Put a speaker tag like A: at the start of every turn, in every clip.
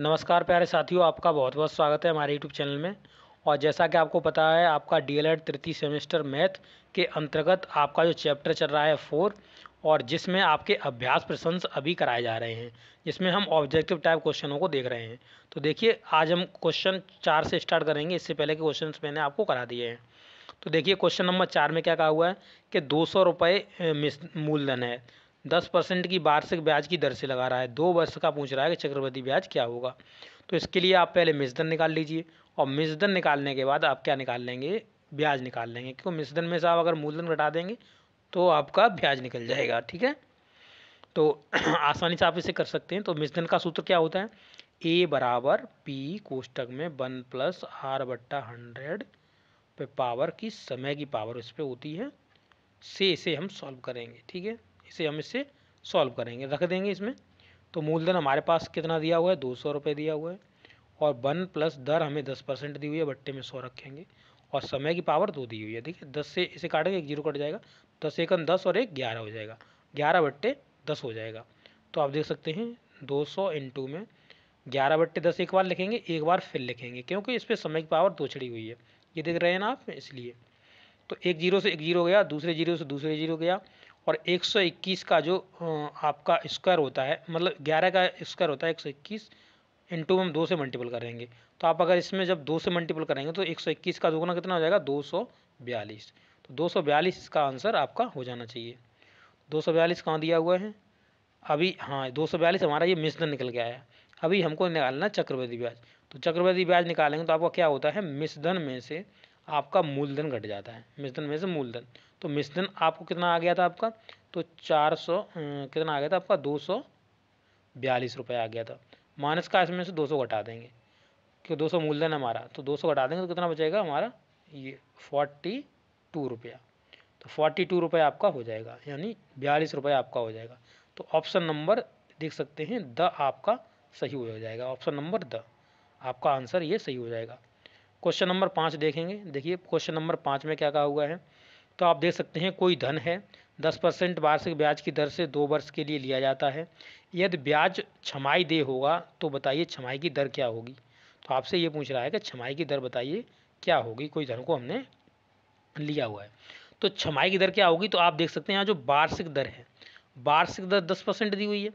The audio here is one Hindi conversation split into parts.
A: नमस्कार प्यारे साथियों आपका बहुत बहुत स्वागत है हमारे यूट्यूब चैनल में और जैसा कि आपको पता है आपका डी एल तृतीय सेमेस्टर मैथ के अंतर्गत आपका जो चैप्टर चल रहा है फोर और जिसमें आपके अभ्यास प्रशंस अभी कराए जा रहे हैं जिसमें हम ऑब्जेक्टिव टाइप क्वेश्चनों को देख रहे हैं तो देखिए आज हम क्वेश्चन चार से स्टार्ट करेंगे इससे पहले के क्वेश्चन मैंने आपको करा दिए हैं तो देखिए क्वेश्चन नंबर चार में क्या कहा हुआ है कि दो सौ रुपये मूलधन है दस परसेंट की वार्षिक ब्याज की दर से लगा रहा है दो वर्ष का पूछ रहा है कि चक्रवृद्धि ब्याज क्या होगा तो इसके लिए आप पहले मिसदन निकाल लीजिए और मिसदन निकालने के बाद आप क्या निकाल लेंगे ब्याज निकाल लेंगे क्योंकि मिसदन में से आप अगर मूलधन घटा देंगे तो आपका ब्याज निकल जाएगा ठीक है तो आसानी से आप इसे कर सकते हैं तो मिसधन का सूत्र क्या होता है ए बराबर पी कोष्टक में वन प्लस आर बट्टा हंड्रेड पे पावर की समय की पावर इस पर होती है से इसे हम सॉल्व करेंगे ठीक है इसे हम इससे सॉल्व करेंगे रख देंगे इसमें तो मूलधन हमारे पास कितना दिया हुआ है दो सौ रुपये दिया हुआ है और वन प्लस दर हमें दस परसेंट दी हुई है बट्टे में सौ रखेंगे और समय की पावर दो दी हुई है देखिए दस से इसे काटेंगे एक जीरो कट जाएगा दस एकन दस और एक ग्यारह हो जाएगा ग्यारह बट्टे दस हो जाएगा तो आप देख सकते हैं दो सौ टू में ग्यारह बट्टे दस एक बार लिखेंगे एक बार फिर लिखेंगे क्योंकि इस पर समय की पावर दो चढ़ी हुई है ये देख रहे हैं ना आप इसलिए तो एक जीरो से एक जीरो गया दूसरे जीरो से दूसरे जीरो गया और 121 का जो आपका स्क्वायर होता है मतलब 11 का स्क्वायर होता है 121 इंटू हम दो से मल्टीपल करेंगे तो आप अगर इसमें जब दो से मल्टीपल करेंगे तो 121 का दोगुना कितना हो जाएगा 242 तो 242 इसका आंसर आपका हो जाना चाहिए 242 कहाँ दिया हुआ है अभी हाँ दो हमारा ये मिश्रण निकल गया है अभी हमको निकालना चक्रवर्ती ब्याज तो चक्रवर्ती ब्याज निकालेंगे तो आपका क्या होता है मिश्रधन में से आपका मूलधन घट जाता है मिश्रधन में से मूलधन तो मिश्रण आपको कितना आ गया था आपका तो चार सौ कितना आ गया था आपका दो सौ बयालीस रुपये आ गया था मानस का इसमें से दो सौ घटा देंगे क्यों दो सौ मूलधन हमारा तो दो सौ घटा देंगे तो कितना बचेगा हमारा ये फोर्टी टू रुपया तो फोर्टी टू रुपया आपका हो जाएगा यानी बयालीस रुपया आपका हो जाएगा तो ऑप्शन नंबर देख सकते हैं द आपका सही हो जाएगा ऑप्शन नंबर द आपका आंसर ये सही हो जाएगा क्वेश्चन नंबर पाँच देखेंगे देखिए क्वेश्चन नंबर पाँच में क्या कहा हुआ है तो आप देख सकते हैं कोई धन है दस परसेंट वार्षिक ब्याज की दर से दो वर्ष के लिए लिया जाता है यदि ब्याज छमाई दे होगा तो बताइए छमाई की दर क्या होगी तो आपसे ये पूछ रहा है कि छमाई की दर बताइए क्या होगी कोई धन को हमने लिया हुआ है तो छमाई की दर क्या होगी तो आप देख सकते हैं यहाँ जो वार्षिक दर है वार्षिक दर दस परसेंट दी हुई है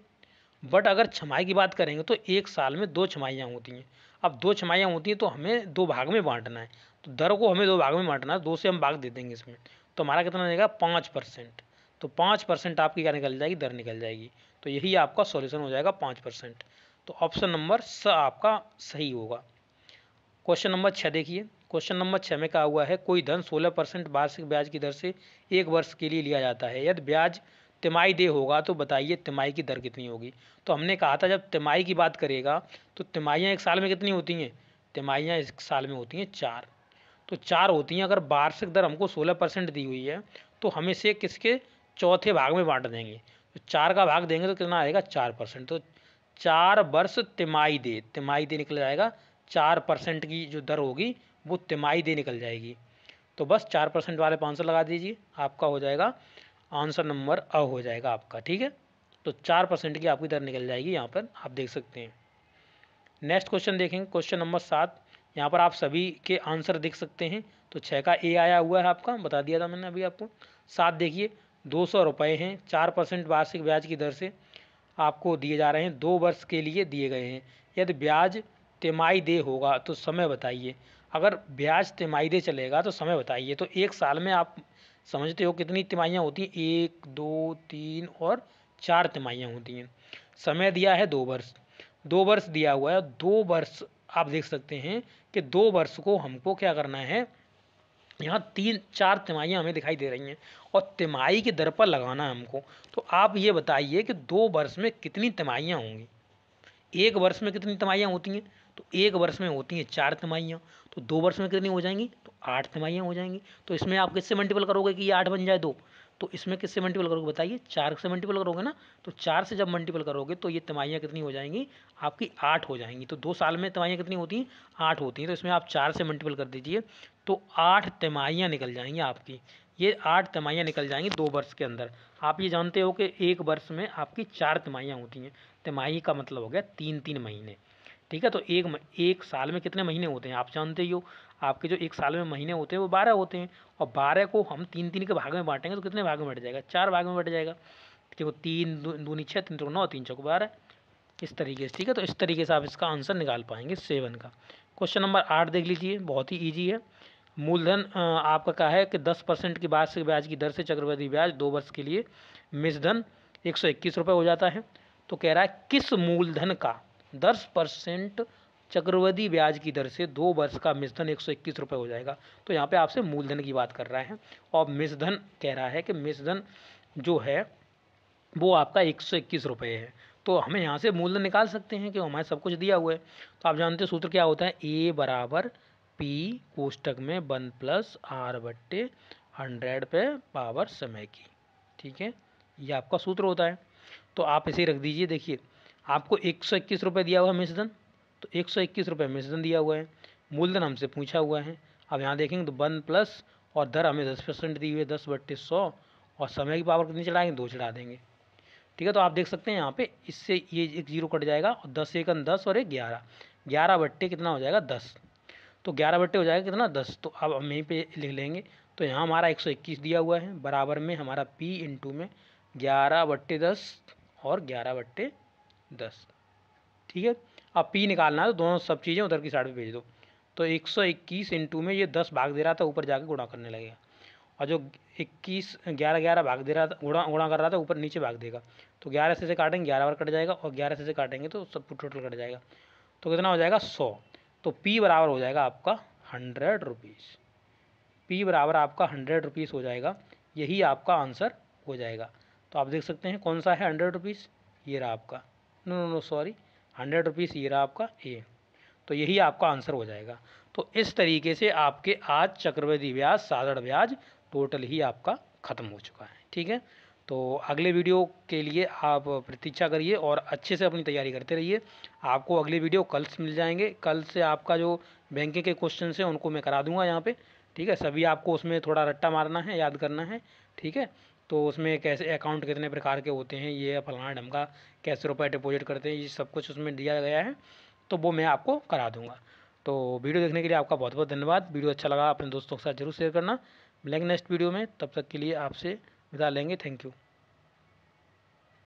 A: बट अगर छमाई की बात करेंगे तो एक साल में दो छमाइयाँ होती हैं अब दो छमाइयाँ होती हैं तो हमें दो भाग में बांटना है तो दर को हमें दो भाग में बांटना है दो से हम भाग दे देंगे इसमें तो हमारा कितना रहेगा पाँच परसेंट तो पाँच परसेंट आपकी क्या निकल जाएगी दर निकल जाएगी तो यही आपका सॉल्यूशन हो जाएगा पाँच परसेंट तो ऑप्शन नंबर स आपका सही होगा क्वेश्चन नंबर छः देखिए क्वेश्चन नंबर छः में कहा हुआ है कोई धन सोलह परसेंट वार्षिक ब्याज की दर से एक वर्ष के लिए लिया जाता है यदि ब्याज तिमाही दे होगा तो बताइए तिमाही की दर कितनी होगी तो हमने कहा था जब तिमाही की बात करेगा तो तिमाहियाँ एक साल में कितनी होती हैं तिमाहियाँ एक साल में होती हैं चार तो चार होती हैं अगर वार्षिक दर हमको सोलह परसेंट दी हुई है तो हम इसे किसके चौथे भाग में बांट देंगे तो चार का भाग देंगे तो कितना आएगा चार परसेंट तो चार वर्ष तिमाही दे तिमाही दे निकल जाएगा चार परसेंट की जो दर होगी वो तिमाही दे निकल जाएगी तो बस चार परसेंट वाले पाँच आंसर लगा दीजिए आपका हो जाएगा आंसर नंबर अ हो जाएगा आपका ठीक है तो चार परसेंट की आपकी दर निकल जाएगी यहाँ पर आप देख सकते हैं नेक्स्ट क्वेश्चन देखेंगे क्वेश्चन नंबर सात यहाँ पर आप सभी के आंसर देख सकते हैं तो छः का ए आया हुआ है आपका बता दिया था मैंने अभी आपको सात देखिए दो सौ रुपये हैं चार परसेंट वार्षिक ब्याज की दर से आपको दिए जा रहे हैं दो वर्ष के लिए दिए गए हैं यदि ब्याज तिमाही दे होगा तो समय बताइए अगर ब्याज तिमाही दे चलेगा तो समय बताइए तो एक साल में आप समझते हो कितनी तिमाहियाँ होती हैं एक दो तीन और चार तिमाहियाँ होती हैं समय दिया है दो वर्ष दो वर्ष दिया हुआ है दो वर्ष आप देख सकते हैं कि दो वर्ष को हमको क्या करना है यहाँ तीन चार तिमाहियाँ हमें दिखाई दे रही हैं और तिमाही के दर पर लगाना है हमको तो आप ये बताइए कि दो वर्ष में कितनी तिमाहियाँ होंगी एक वर्ष में कितनी तिमाहियाँ होती हैं तो एक वर्ष में होती हैं चार तिमाहियाँ तो दो वर्ष में कितनी हो जाएंगी तो आठ तिमाहियाँ हो जाएंगी तो इसमें आप किससे मल्टीपल करोगे कि ये आठ बन जाए दो तो इसमें किससे मल्टीपल करोगे बताइए चार से मल्टीपल करोगे ना तो चार से जब मल्टीपल करोगे तो ये तिमाहियाँ कितनी हो जाएंगी आपकी आठ हो जाएंगी तो दो साल में तिमाहियाँ कितनी होती हैं आठ होती हैं तो इसमें आप चार से मल्टीपल कर दीजिए तो आठ तिमाहियाँ निकल जाएंगी आपकी ये आठ तिमाहियाँ निकल जाएंगी दो वर्ष के अंदर आप ये जानते हो कि एक वर्ष में आपकी चार तिमाहियाँ होती हैं तिमाही का मतलब हो गया तीन तीन महीने ठीक है तो एक एक साल में कितने महीने होते हैं आप जानते ही हो आपके जो एक साल में महीने होते हैं वो बारह होते हैं और बारह को हम तीन तीन के भाग में बांटेंगे तो कितने भाग में बैठ जाएगा चार भाग में बैठ जाएगा ठीक है तीन दूनी छः तीन सौ नौ तीन चौको बारह इस तरीके से ठीक है तो इस तरीके से आप इसका आंसर निकाल पाएंगे सेवन का क्वेश्चन नंबर आठ देख लीजिए बहुत ही ईजी है मूलधन आपका कहा है कि दस परसेंट की वार्षिक से ब्याज की दर से चक्रवृद्धि ब्याज दो वर्ष के लिए मिसधन एक सौ इक्कीस रुपये हो जाता है तो कह रहा है किस मूलधन का दस परसेंट चक्रवर्ती ब्याज की दर से दो वर्ष का मिसधन एक सौ इक्कीस रुपये हो जाएगा तो यहाँ पे आपसे मूलधन की बात कर रहा है और मिसधन कह रहा है कि मिसधन जो है वो आपका एक सौ इक्कीस रुपये है तो हमें यहाँ से मूलधन निकाल सकते हैं कि हमारे सब कुछ दिया हुआ है तो आप जानते हैं सूत्र क्या होता है ए बराबर पी कोष्टक में वन प्लस आर बट्टे हंड्रेड पे पावर समय की ठीक है ये आपका सूत्र होता है तो आप इसे रख दीजिए देखिए आपको एक सौ इक्कीस रुपये दिया हुआ है मिश्रधन तो एक सौ इक्कीस रुपये मिश्रधन दिया हुआ है मूलधन हमसे पूछा हुआ है अब यहाँ देखेंगे तो वन प्लस और दर हमें दस परसेंट दी हुई है दस बट्टे सौ और समय की पावर कितनी चढ़ाएंगे दो चढ़ा देंगे ठीक है तो आप देख सकते हैं यहाँ पे इससे ये एक जीरो कट जाएगा और दस एकन दस और एक ग्यारह ग्यारह बट्टे कितना हो जाएगा दस तो ग्यारह बट्टे हो जाएगा कितना दस तो अब हम यहीं पर लिख लेंगे तो यहाँ हमारा एक सौ इक्कीस दिया हुआ है बराबर में हमारा पी इंटू में ग्यारह बट्टे दस और ग्यारह बट्टे दस ठीक है अब पी निकालना है तो दोनों सब चीज़ें उधर की साइड पे भेज दो तो एक सौ इक्कीस इंटू में ये दस भाग दे रहा था ऊपर जाके गुणा करने लगेगा और जो इक्कीस ग्यारह ग्यारह भाग दे रहा था गुणा गुणा कर रहा था ऊपर नीचे भाग देगा तो ग्यारह से से काटेंगे ग्यारह बार कट जाएगा और ग्यारह से से काटेंगे तो सब टोटल कट जाएगा तो कितना हो जाएगा सौ तो पी बराबर हो जाएगा आपका हंड्रेड रुपीज़ पी बराबर आपका हंड्रेड रुपीज़ हो जाएगा यही आपका आंसर हो जाएगा तो आप देख सकते हैं कौन सा है हंड्रेड रुपीज़ ये रहा आपका no no no sorry hundred rupees ये रहा आपका ए तो यही आपका आंसर हो जाएगा तो इस तरीके से आपके आज चक्रवृद्धि ब्याज साधारण ब्याज टोटल ही आपका ख़त्म हो चुका है ठीक है तो अगले वीडियो के लिए आप प्रतीक्षा करिए और अच्छे से अपनी तैयारी करते रहिए आपको अगले वीडियो कल से मिल जाएंगे कल से आपका जो बैंकिंग के क्वेश्चन हैं उनको मैं करा दूंगा यहाँ पे ठीक है सभी आपको उसमें थोड़ा रट्टा मारना है याद करना है ठीक है तो उसमें कैसे अकाउंट कितने प्रकार के होते हैं ये फलाना ढमका कैसे रुपये डिपॉजिट करते हैं ये सब कुछ उसमें दिया गया है तो वो मैं आपको करा दूँगा तो वीडियो देखने के लिए आपका बहुत बहुत धन्यवाद वीडियो अच्छा लगा अपने दोस्तों के साथ जरूर शेयर करना मिलेंगे नेक्स्ट वीडियो में तब तक के लिए आपसे विदा लेंगे थैंक यू